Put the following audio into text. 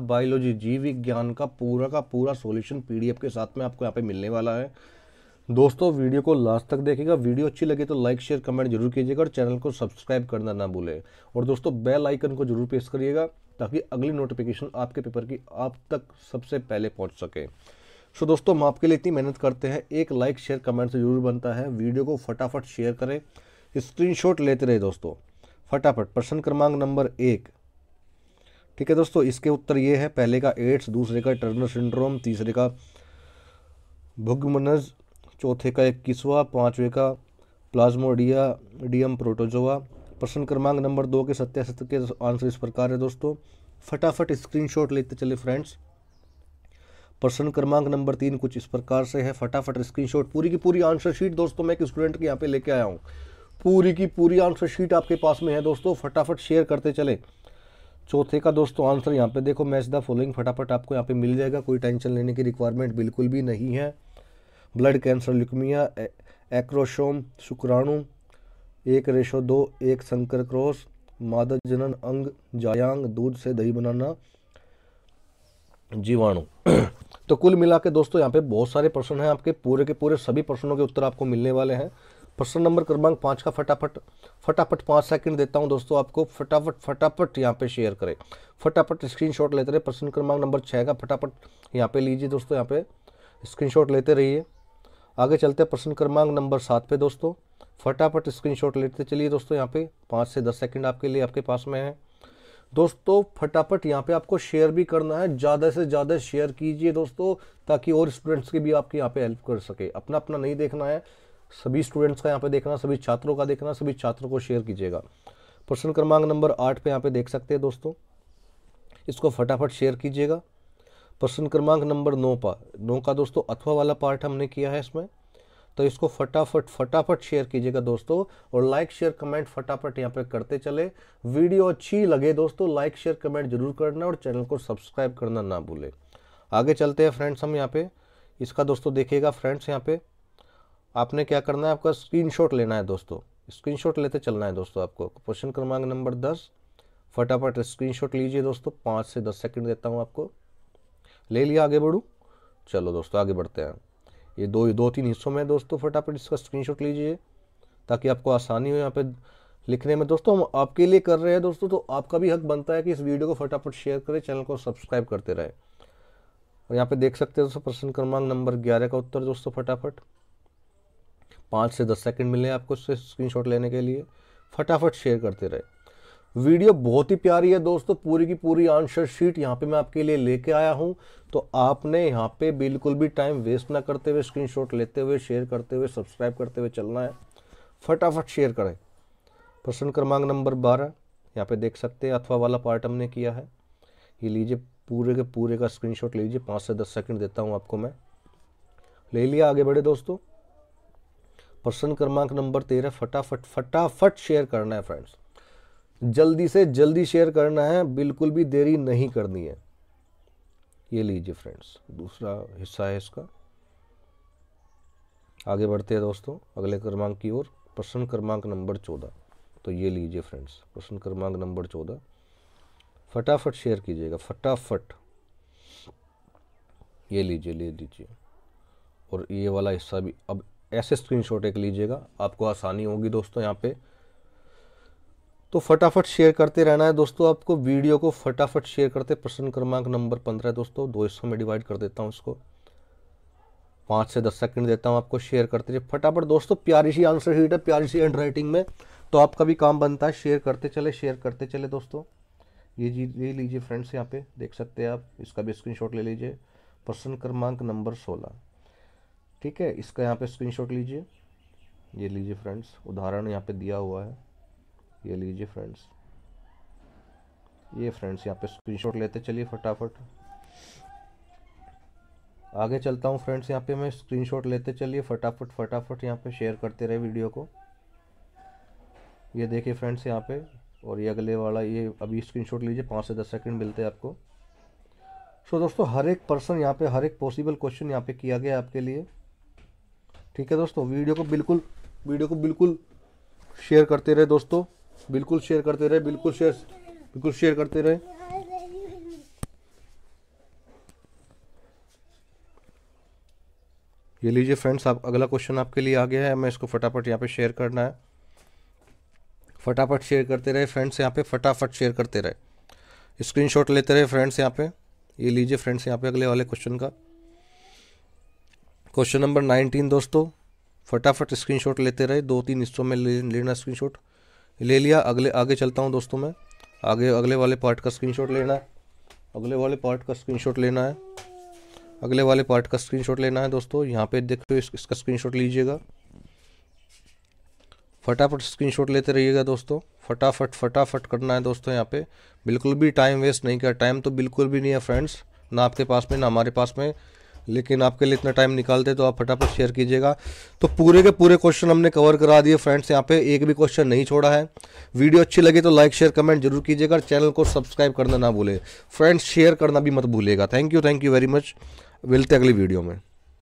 biology जीव विज्ञान का पूरा का पूरा सॉल्यूशन पीडीएफ के साथ में आपको यहाँ पे मिलने वाला है दोस्तों वीडियो को लास्ट तक देखेगा वीडियो अच्छी लगे तो लाइक शेयर कमेंट जरूर कीजिएगा और चैनल को सब्सक्राइब करना ना भूले और दोस्तों बेल आइकन को जरूर प्रेस करिएगा ताकि अगली नोटिफिकेशन आपके पेपर की आप तक सबसे पहले पहुँच सके सो दोस्तों हम आपके लिए इतनी मेहनत करते हैं एक लाइक शेयर कमेंट से जरूर बनता है वीडियो को फटाफट शेयर करें स्क्रीनशॉट लेते रहे दोस्तों फटाफट प्रश्न क्रमांक नंबर एक ठीक है दोस्तों इसके उत्तर ये है पहले का एड्स दूसरे का टर्नर सिंड्रोम तीसरे का भुगमनज चौथे का इक्कीसवा पाँचवें का प्लाज्मोडिया डीएम प्रोटोजोआ प्रश्न क्रमांक नंबर दो के सत्यासत्य के आंसर इस प्रकार है दोस्तों फटाफट स्क्रीनशॉट लेते चले फ्रेंड्स प्रश्न क्रमांक नंबर तीन कुछ इस प्रकार से है फटाफट स्क्रीनशॉट पूरी की पूरी आंसर शीट दोस्तों मैं एक स्टूडेंट के यहाँ पे लेके आया हूँ पूरी की पूरी आंसर शीट आपके पास में है दोस्तों फटाफट शेयर करते चले चौथे का दोस्तों तो आंसर यहाँ पे देखो मैच द फॉलोइंग फटाफट आपको यहाँ पे मिल जाएगा कोई टेंशन लेने की रिक्वायरमेंट बिल्कुल भी नहीं है ब्लड कैंसर लिकमिया एक्रोशोम शुक्राणु एक रेशो दो एक संकर क्रोस मादक जनन अंग जायांग दूध से दही बनाना जीवाणु तो कुल मिला के दोस्तों यहाँ पे बहुत सारे प्रश्न हैं आपके पूरे के पूरे सभी प्रश्नों के उत्तर आपको मिलने वाले हैं प्रश्न नंबर क्रमांक पाँच का फटाफट फटाफट पाँच सेकंड देता हूं दोस्तों आपको फटाफट फटाफट यहां पे शेयर करें फटाफट स्क्रीनशॉट लेते रहे प्रश्न क्रमांक नंबर छः का फटाफट यहां पे लीजिए दोस्तों यहां पे स्क्रीनशॉट लेते रहिए आगे चलते प्रश्न क्रमांक नंबर सात पे दोस्तों फटाफट स्क्रीन लेते चलिए दोस्तों यहाँ पे पाँच से दस सेकेंड आपके लिए आपके पास में है दोस्तों फटाफट यहाँ पे आपको शेयर भी करना है ज़्यादा से ज़्यादा शेयर कीजिए दोस्तों ताकि और स्टूडेंट्स की भी आपकी यहाँ पे हेल्प कर सके अपना अपना नहीं देखना है सभी स्टूडेंट्स का यहाँ पे देखना सभी छात्रों का देखना सभी छात्रों को शेयर कीजिएगा प्रश्न क्रमांक नंबर आठ पे यहाँ पे देख सकते हैं दोस्तों इसको फटाफट शेयर कीजिएगा प्रश्न क्रमांक नंबर नौ पर नौ का दोस्तों अथवा वाला पार्ट हमने किया है इसमें तो इसको फटाफट फटाफट शेयर कीजिएगा दोस्तों और लाइक शेयर कमेंट फटाफट यहाँ पे करते चले वीडियो अच्छी लगे दोस्तों लाइक शेयर कमेंट जरूर करना और चैनल को सब्सक्राइब करना ना भूले आगे चलते हैं फ्रेंड्स हम यहाँ पे इसका दोस्तों देखिएगा फ्रेंड्स यहाँ पे आपने क्या करना है आपका स्क्रीनशॉट लेना है दोस्तों स्क्रीनशॉट लेते चलना है दोस्तों आपको क्वेश्चन क्रमांक नंबर दस फटाफट स्क्रीनशॉट लीजिए दोस्तों पाँच से दस सेकंड देता हूँ आपको ले लिया आगे बढ़ूँ चलो दोस्तों आगे बढ़ते हैं ये दो दो तीन हिस्सों में दोस्तों फटाफट इसका स्क्रीन लीजिए ताकि आपको आसानी हो यहाँ पे लिखने में दोस्तों हम आपके लिए कर रहे हैं दोस्तों तो आपका भी हक बनता है कि इस वीडियो को फटाफट शेयर करें चैनल को सब्सक्राइब करते रहे और यहाँ पे देख सकते हैं दोस्तों प्रश्न क्रमांक नंबर ग्यारह का उत्तर दोस्तों फटाफट पाँच से दस सेकंड मिले आपको उससे स्क्रीन लेने के लिए फटाफट शेयर करते रहे वीडियो बहुत ही प्यारी है दोस्तों पूरी की पूरी आंसर शीट यहाँ पे मैं आपके लिए लेके आया हूँ तो आपने यहाँ पे बिल्कुल भी टाइम वेस्ट ना करते हुए स्क्रीन लेते हुए शेयर करते हुए सब्सक्राइब करते हुए चलना है फटाफट शेयर करें प्रश्न क्रमांक नंबर बारह यहाँ पर देख सकते हैं अथवा वाला पार्ट हमने किया है ये लीजिए पूरे के पूरे का स्क्रीनशॉट ले लीजिए पाँच से दस सेकंड देता हूँ आपको मैं ले लिया आगे बढ़े दोस्तों प्रश्न क्रमांक नंबर तेरह फटाफट फटाफट शेयर करना है फ्रेंड्स जल्दी से जल्दी शेयर करना है बिल्कुल भी देरी नहीं करनी है ये लीजिए फ्रेंड्स दूसरा हिस्सा है इसका आगे बढ़ते हैं दोस्तों अगले क्रमांक की ओर प्रश्न क्रमांक नंबर चौदह तो ये लीजिए फ्रेंड्स प्रश्न क्रमांक नंबर चौदह फटाफट शेयर कीजिएगा फटाफट ये लीजिए ले लीजिए और ये वाला हिस्सा भी अब ऐसे स्क्रीनशॉट एक लीजिएगा आपको आसानी होगी दोस्तों यहाँ पे तो फटाफट शेयर करते रहना है दोस्तों आपको वीडियो को फटाफट शेयर करते प्रश्न क्रमांक नंबर पंद्रह दोस्तों दो हिस्सों में डिवाइड कर देता हूँ इसको पाँच से दस सेकंड देता हूँ आपको शेयर करते रहिए फटाफट दोस्तों प्यारी सी आंसर शीट है प्यारी सी हैंड राइटिंग में तो आपका भी काम बनता है शेयर करते चले शेयर करते चले दोस्तों ये जी ले लीजिए फ्रेंड्स यहाँ पे देख सकते हैं आप इसका भी स्क्रीनशॉट ले लीजिए प्रश्न क्रमांक नंबर सोलह ठीक है इसका यहाँ पे स्क्रीनशॉट लीजिए ये लीजिए फ्रेंड्स उदाहरण यहाँ पे दिया हुआ है ये लीजिए फ्रेंड्स ये फ्रेंड्स यहाँ पे स्क्रीनशॉट लेते चलिए फटाफट आगे चलता हूँ फ्रेंड्स यहाँ पे मैं स्क्रीनशॉट लेते चलिए फटाफट फटाफट यहाँ पे शेयर करते रहे वीडियो को ये देखिए फ्रेंड्स यहाँ पे और ये अगले वाला ये अभी स्क्रीनशॉट लीजिए पाँच से दस सेकंड मिलते हैं आपको सो so, दोस्तों हर एक पर्सन यहाँ पे हर एक पॉसिबल क्वेश्चन यहाँ पे किया गया आपके लिए ठीक है दोस्तों वीडियो को बिल्कुल वीडियो को बिल्कुल शेयर करते रहे दोस्तों बिल्कुल शेयर करते रहे बिल्कुल शेयर बिल्कुल शेयर करते रहे ये लीजिए फ्रेंड्स आप अगला क्वेश्चन आपके लिए आ गया है मैं इसको फटाफट यहाँ पे शेयर करना है फटाफट शेयर करते रहे फ्रेंड्स यहाँ पे फटाफट शेयर करते रहे स्क्रीनशॉट लेते रहे फ्रेंड्स यहाँ पे ये लीजिए फ्रेंड्स यहाँ पे अगले वाले क्वेश्चन का क्वेश्चन नंबर नाइनटीन दोस्तों फटाफट स्क्रीनशॉट लेते रहे दो तीन हिस्सों में ले, लेना स्क्रीनशॉट ले लिया अगले आगे चलता हूँ दोस्तों मैं आगे अगले वाले पार्ट का स्क्रीनशॉट लेना है अगले वाले पार्ट का स्क्रीनशॉट लेना है अगले वाले पार्ट का स्क्रीनशॉट लेना है दोस्तों यहाँ पे देखते हो इस, इसका स्क्रीनशॉट लीजिएगा फटाफट स्क्रीनशॉट लेते रहिएगा दोस्तों फटाफट फटाफट करना है दोस्तों यहाँ पे बिल्कुल भी टाइम वेस्ट नहीं किया टाइम तो बिल्कुल भी नहीं है फ्रेंड्स ना आपके पास में ना हमारे पास में लेकिन आपके लिए इतना टाइम निकालते तो आप फटाफट शेयर कीजिएगा तो पूरे के पूरे क्वेश्चन हमने कवर करा दिए फ्रेंड्स यहाँ पे एक भी क्वेश्चन नहीं छोड़ा है वीडियो अच्छी लगी तो लाइक शेयर कमेंट जरूर कीजिएगा चैनल को सब्सक्राइब करना ना भूले फ्रेंड्स शेयर करना भी मत भूलेगा thank you thank you very much मिलते अगली वीडियो में